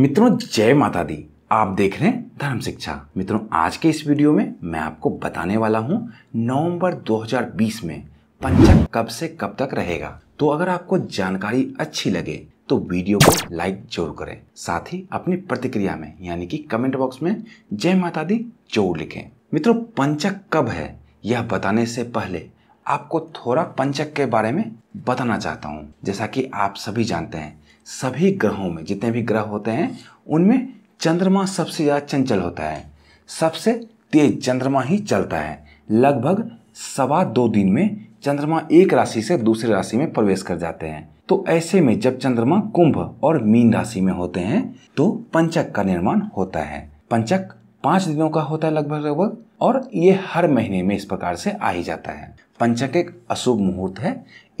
मित्रों जय माता दी आप देख रहे हैं धर्म शिक्षा मित्रों आज के इस वीडियो में मैं आपको बताने वाला हूं नवंबर 2020 में पंचक कब से कब तक रहेगा तो अगर आपको जानकारी अच्छी लगे तो वीडियो को लाइक जरूर करें साथ ही अपनी प्रतिक्रिया में यानी कि कमेंट बॉक्स में जय माता दी जरूर लिखें मित्रों पंचक कब है यह बताने से पहले आपको थोड़ा पंचक के बारे में बताना चाहता हूँ जैसा कि आप सभी जानते हैं सभी ग्रहों में जितने भी ग्रह होते हैं उनमें चंद्रमा सबसे ज़्यादा चंचल होता है सबसे तेज चंद्रमा ही चलता है लगभग सवा दो दिन में चंद्रमा एक राशि से दूसरी राशि में प्रवेश कर जाते हैं तो ऐसे में जब चंद्रमा कुंभ और मीन राशि में होते हैं तो पंचक का निर्माण होता है पंचक पाँच दिनों का होता है लगभग लगभग और ये हर महीने में इस प्रकार से आ ही जाता है पंचक एक अशुभ मुहूर्त है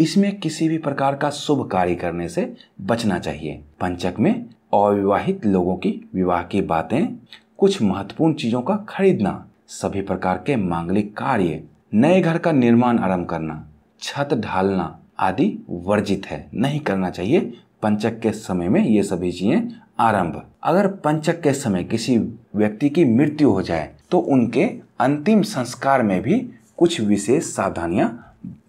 इसमें किसी भी प्रकार का शुभ कार्य करने से बचना चाहिए पंचक में अविवाहित लोगों की विवाह की बातें कुछ महत्वपूर्ण चीजों का खरीदना सभी प्रकार के मांगलिक कार्य नए घर का निर्माण आरंभ करना छत ढालना आदि वर्जित है नहीं करना चाहिए पंचक के समय में ये सभी चीजें आरंभ अगर पंचक के समय किसी व्यक्ति की मृत्यु हो जाए तो उनके अंतिम संस्कार में भी कुछ विशेष सावधानियां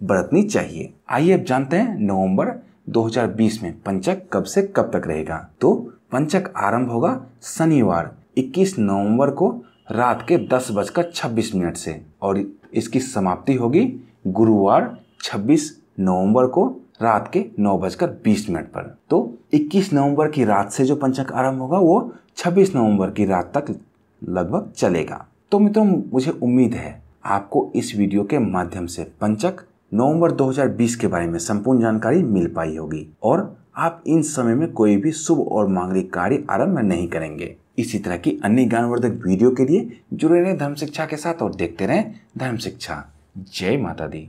बरतनी चाहिए आइए अब जानते हैं नवंबर 2020 में पंचक कब से कब तक रहेगा तो पंचक आरंभ होगा शनिवार 21 नवंबर को रात के दस बजकर छब्बीस मिनट से और इसकी समाप्ति होगी गुरुवार 26 नवंबर को रात के नौ बजकर बीस मिनट पर तो 21 नवंबर की रात से जो पंचक आरंभ होगा वो 26 नवंबर की रात तक लगभग चलेगा तो मित्रों मुझे उम्मीद है आपको इस वीडियो के माध्यम से पंचक नवंबर 2020 के बारे में संपूर्ण जानकारी मिल पाई होगी और आप इन समय में कोई भी शुभ और मांगलिक कार्य आरंभ नहीं करेंगे इसी तरह की अन्य ज्ञानवर्धक वीडियो के लिए जुड़े रहें धर्म शिक्षा के साथ और देखते रहें धर्म शिक्षा जय माता दी